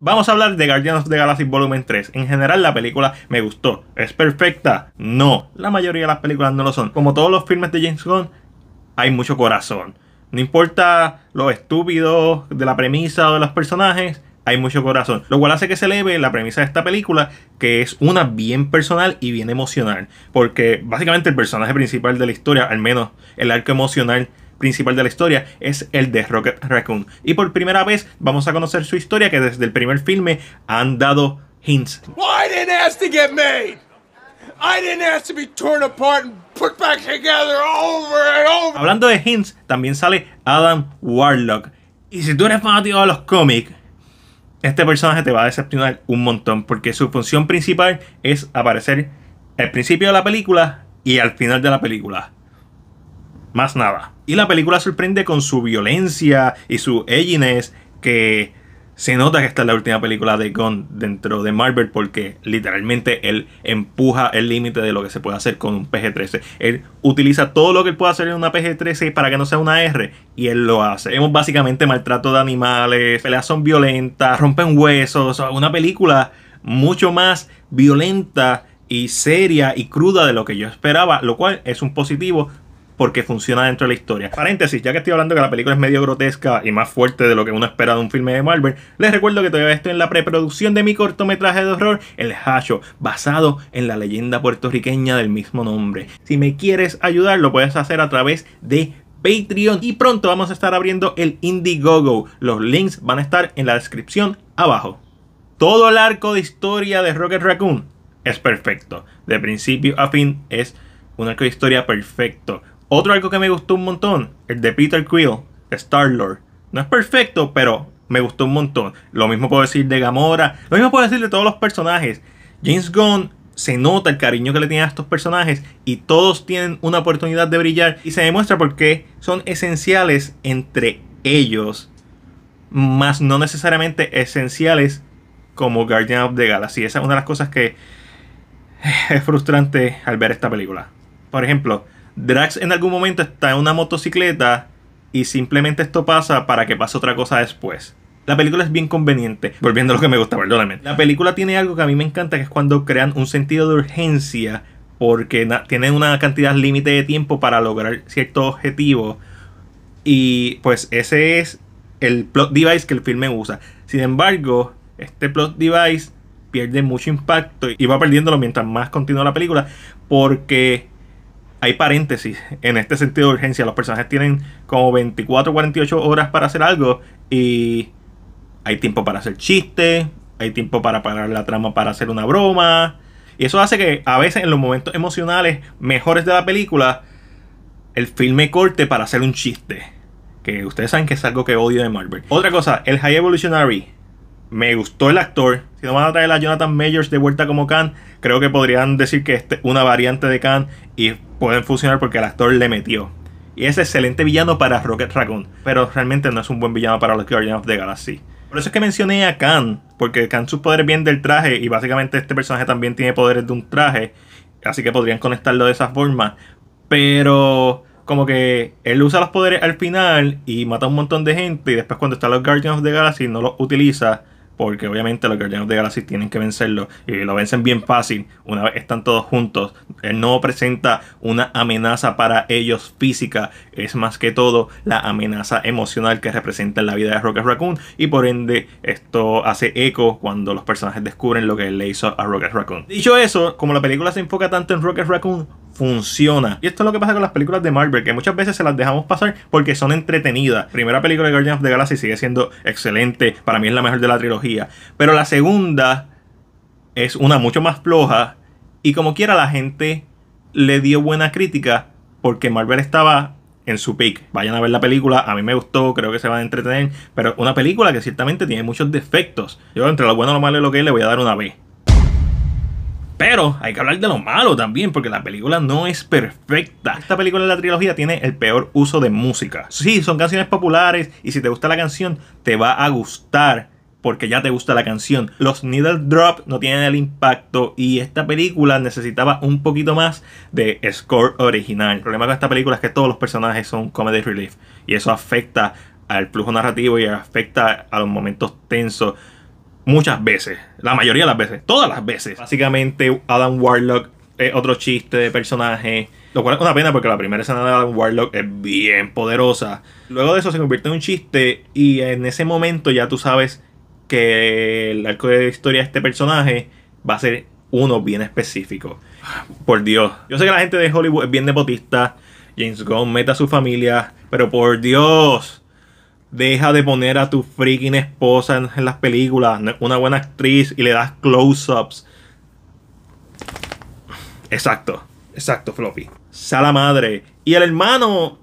Vamos a hablar de Guardians of the Galaxy Volumen 3. En general la película me gustó. ¿Es perfecta? No, la mayoría de las películas no lo son. Como todos los filmes de James Gunn, hay mucho corazón. No importa lo estúpido de la premisa o de los personajes, hay mucho corazón. Lo cual hace que se eleve la premisa de esta película, que es una bien personal y bien emocional. Porque básicamente el personaje principal de la historia, al menos el arco emocional principal de la historia es el de Rocket Raccoon. Y por primera vez vamos a conocer su historia que desde el primer filme han dado hints. Hablando de hints, también sale Adam Warlock. Y si tú eres fanático de los cómics, este personaje te va a decepcionar un montón porque su función principal es aparecer al principio de la película y al final de la película más nada. Y la película sorprende con su violencia y su edginess que se nota que esta es la última película de Gunn dentro de Marvel porque literalmente él empuja el límite de lo que se puede hacer con un PG-13. Él utiliza todo lo que él puede hacer en una PG-13 para que no sea una R y él lo hace. hemos básicamente maltrato de animales, peleas son violentas, rompen huesos, una película mucho más violenta y seria y cruda de lo que yo esperaba, lo cual es un positivo porque funciona dentro de la historia. Paréntesis, ya que estoy hablando que la película es medio grotesca y más fuerte de lo que uno espera de un filme de Marvel, les recuerdo que todavía estoy en la preproducción de mi cortometraje de horror, El Hacho, basado en la leyenda puertorriqueña del mismo nombre. Si me quieres ayudar, lo puedes hacer a través de Patreon y pronto vamos a estar abriendo el Indiegogo. Los links van a estar en la descripción abajo. Todo el arco de historia de Rocket Raccoon es perfecto. De principio a fin es un arco de historia perfecto. Otro algo que me gustó un montón, el de Peter Quill, Star-Lord. No es perfecto, pero me gustó un montón. Lo mismo puedo decir de Gamora, lo mismo puedo decir de todos los personajes. James Gunn se nota el cariño que le tiene a estos personajes y todos tienen una oportunidad de brillar y se demuestra por qué son esenciales entre ellos, más no necesariamente esenciales como Guardian of the Galaxy. Esa es una de las cosas que es frustrante al ver esta película. Por ejemplo, Drax en algún momento está en una motocicleta y simplemente esto pasa para que pase otra cosa después. La película es bien conveniente, volviendo a lo que me gusta, perdóname. La película tiene algo que a mí me encanta, que es cuando crean un sentido de urgencia, porque tienen una cantidad límite de tiempo para lograr cierto objetivo. Y pues ese es el plot device que el filme usa. Sin embargo, este plot device pierde mucho impacto y va perdiéndolo mientras más continúa la película, porque hay paréntesis en este sentido de urgencia. Los personajes tienen como 24, 48 horas para hacer algo y hay tiempo para hacer chistes, hay tiempo para parar la trama para hacer una broma. Y eso hace que a veces en los momentos emocionales mejores de la película, el filme corte para hacer un chiste. Que ustedes saben que es algo que odio de Marvel. Otra cosa, el High Evolutionary. Me gustó el actor. Si no van a traer a Jonathan Majors de vuelta como Khan, creo que podrían decir que es este, una variante de Khan y pueden funcionar porque el actor le metió. Y es excelente villano para Rocket Raccoon, pero realmente no es un buen villano para los Guardians of the Galaxy. Por eso es que mencioné a Khan, porque Khan sus poderes vienen del traje y básicamente este personaje también tiene poderes de un traje, así que podrían conectarlo de esa forma. Pero como que él usa los poderes al final y mata a un montón de gente y después cuando están los Guardians of the Galaxy no los utiliza porque obviamente los Guardianes de Galaxy tienen que vencerlo y lo vencen bien fácil una vez están todos juntos. Él no presenta una amenaza para ellos física, es más que todo la amenaza emocional que representa en la vida de Rocket Raccoon y por ende esto hace eco cuando los personajes descubren lo que él le hizo a Rocket Raccoon. Dicho eso, como la película se enfoca tanto en Rocket Raccoon, funciona. Y esto es lo que pasa con las películas de Marvel, que muchas veces se las dejamos pasar porque son entretenidas. primera película de Guardians of the Galaxy sigue siendo excelente, para mí es la mejor de la trilogía. Pero la segunda es una mucho más floja y como quiera la gente le dio buena crítica porque Marvel estaba en su pick. Vayan a ver la película, a mí me gustó, creo que se van a entretener, pero una película que ciertamente tiene muchos defectos. Yo entre lo bueno, lo malo y lo que es le voy a dar una B. Pero hay que hablar de lo malo también, porque la película no es perfecta. Esta película de la trilogía tiene el peor uso de música. Sí, son canciones populares y si te gusta la canción, te va a gustar porque ya te gusta la canción. Los needle drop no tienen el impacto y esta película necesitaba un poquito más de score original. El problema con esta película es que todos los personajes son comedy relief y eso afecta al flujo narrativo y afecta a los momentos tensos muchas veces, la mayoría de las veces, todas las veces. Básicamente, Adam Warlock es otro chiste de personaje. Lo cual es una pena porque la primera escena de Adam Warlock es bien poderosa. Luego de eso se convierte en un chiste y en ese momento ya tú sabes que el arco de historia de este personaje va a ser uno bien específico. Por Dios. Yo sé que la gente de Hollywood es bien nepotista. James Gunn meta a su familia. Pero por Dios. Deja de poner a tu freaking esposa en, las películas. Una buena actriz y le das close-ups. Exacto. Exacto, Floppy. Sala madre. Y el hermano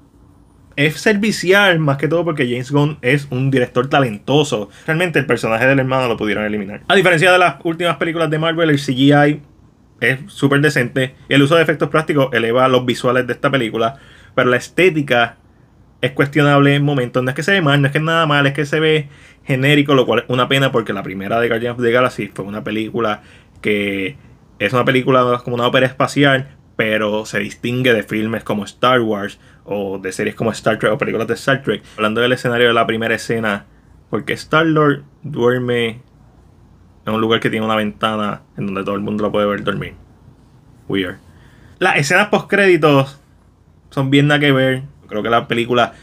es servicial más que todo porque James Gunn es un director talentoso. Realmente el personaje del hermano lo pudieron eliminar. A diferencia de las últimas películas de Marvel, el CGI es súper decente. El uso de efectos plásticos eleva los visuales de esta película. Pero la estética es cuestionable en momentos. No es que se ve mal, no es que nada mal, es que se ve genérico, lo cual es una pena porque la primera de Guardians of the Galaxy fue una película que es una película como una ópera espacial, pero se distingue de filmes como Star Wars o de series como Star Trek o películas de Star Trek. Hablando del escenario de la primera escena, porque Star-Lord duerme en un lugar que tiene una ventana en donde todo el mundo lo puede ver dormir. Weird. Las escenas post-créditos son bien nada que ver Creo que la película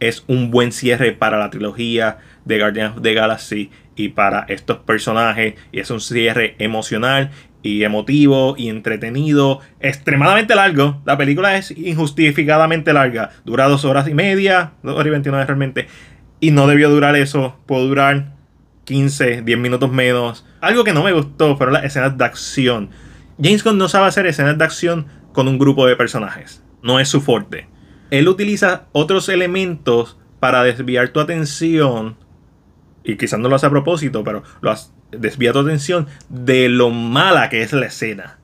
es un buen cierre para la trilogía de Guardians of the Galaxy y para estos personajes. Y es un cierre emocional y emotivo y entretenido, extremadamente largo. La película es injustificadamente larga. Dura dos horas y media, dos horas y veintinueve realmente. Y no debió durar eso. Puede durar 15, 10 minutos menos. Algo que no me gustó fueron las escenas de acción. James Gunn no sabe hacer escenas de acción con un grupo de personajes. No es su fuerte él utiliza otros elementos para desviar tu atención, y quizás no lo hace a propósito, pero lo desvía tu atención de lo mala que es la escena.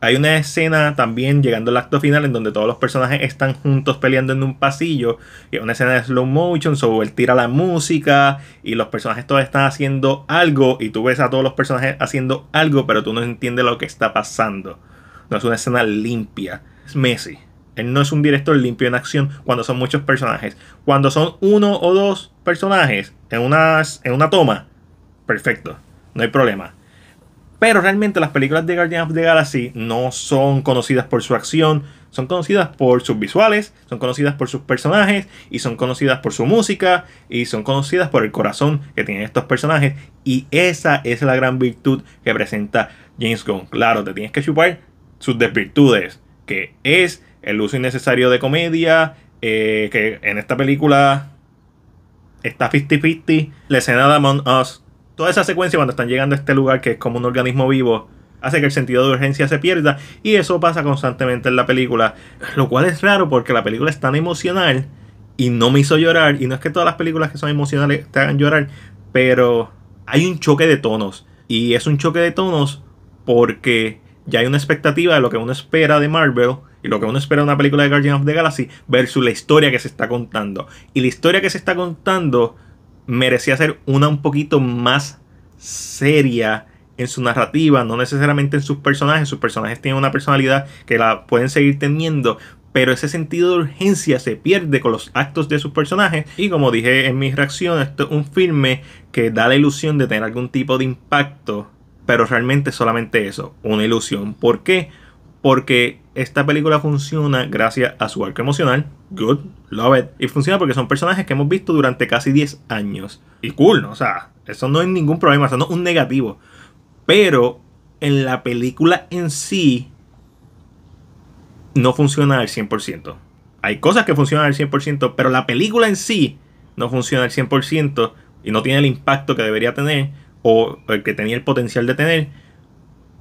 Hay una escena también llegando al acto final en donde todos los personajes están juntos peleando en un pasillo. Y es una escena de slow motion, sobre él tira la música y los personajes todos están haciendo algo y tú ves a todos los personajes haciendo algo, pero tú no entiendes lo que está pasando. No es una escena limpia. Es Messi. Él no es un director limpio en acción cuando son muchos personajes. Cuando son uno o dos personajes en, en una toma, perfecto, no hay problema. Pero realmente las películas de Guardians of the Galaxy no son conocidas por su acción, son conocidas por sus visuales, son conocidas por sus personajes y son conocidas por su música y son conocidas por el corazón que tienen estos personajes. Y esa es la gran virtud que presenta James Gunn. Claro, te tienes que chupar sus desvirtudes, que es el uso innecesario de comedia, eh, que en esta película está 50-50, la escena de Among Us, toda esa secuencia cuando están llegando a este lugar que es como un organismo vivo, hace que el sentido de urgencia se pierda y eso pasa constantemente en la película, lo cual es raro porque la película es tan emocional y no me hizo llorar, y no es que todas las películas que son emocionales te hagan llorar, pero hay un choque de tonos y es un choque de tonos porque ya hay una expectativa de lo que uno espera de Marvel y lo que uno espera de una película de Guardian of the Galaxy versus la historia que se está contando. Y la historia que se está contando merecía ser una un poquito más seria en su narrativa, no necesariamente en sus personajes. Sus personajes tienen una personalidad que la pueden seguir teniendo, pero ese sentido de urgencia se pierde con los actos de sus personajes. Y como dije en mis reacciones esto es un filme que da la ilusión de tener algún tipo de impacto, pero realmente solamente eso, una ilusión. ¿Por qué? porque esta película funciona gracias a su arco emocional. Good, love it. Y funciona porque son personajes que hemos visto durante casi 10 años. Y cool, ¿no? o sea, eso no es ningún problema, eso no es un negativo. Pero en la película en sí no funciona al 100%. Hay cosas que funcionan al 100%, pero la película en sí no funciona al 100% y no tiene el impacto que debería tener o el que tenía el potencial de tener